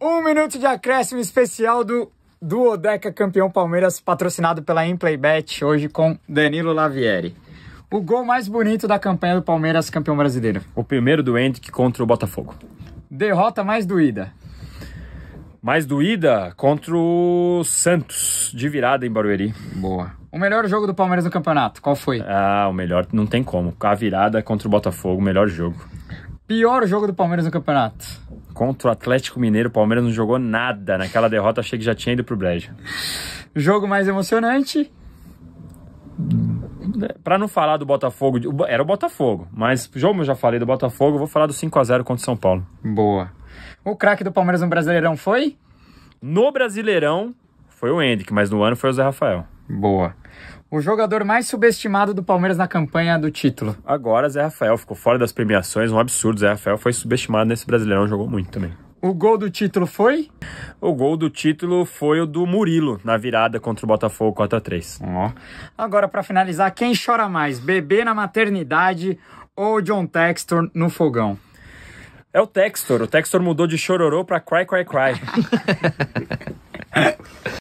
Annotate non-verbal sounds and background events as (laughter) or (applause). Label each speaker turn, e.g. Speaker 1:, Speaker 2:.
Speaker 1: Um minuto de acréscimo especial do Duodeca Campeão Palmeiras, patrocinado pela Inplaybet, hoje com Danilo Lavieri. O gol mais bonito da campanha do Palmeiras campeão brasileiro. O primeiro do que contra o Botafogo. Derrota mais doída. Mais doída contra o Santos, de virada em Barueri. Boa. O melhor jogo do Palmeiras no campeonato, qual foi? Ah, o melhor não tem como. A virada contra o Botafogo, o melhor jogo. Pior jogo do Palmeiras no campeonato contra o Atlético Mineiro, o Palmeiras não jogou nada. Naquela derrota, achei que já tinha ido pro brejo. Jogo mais emocionante. Para não falar do Botafogo, era o Botafogo, mas jogo eu já falei do Botafogo, vou falar do 5 a 0 contra o São Paulo. Boa. O craque do Palmeiras no Brasileirão foi? No Brasileirão foi o Hendrick, mas no ano foi o Zé Rafael. Boa. O jogador mais subestimado do Palmeiras na campanha do título. Agora Zé Rafael ficou fora das premiações, um absurdo. Zé Rafael foi subestimado nesse Brasileirão, jogou muito também. O gol do título foi? O gol do título foi o do Murilo na virada contra o Botafogo 4 a 3. Ó. Agora para finalizar, quem chora mais, bebê na maternidade ou John Textor no fogão? É o Textor. O Textor mudou de chororô para cry cry cry. (laughs)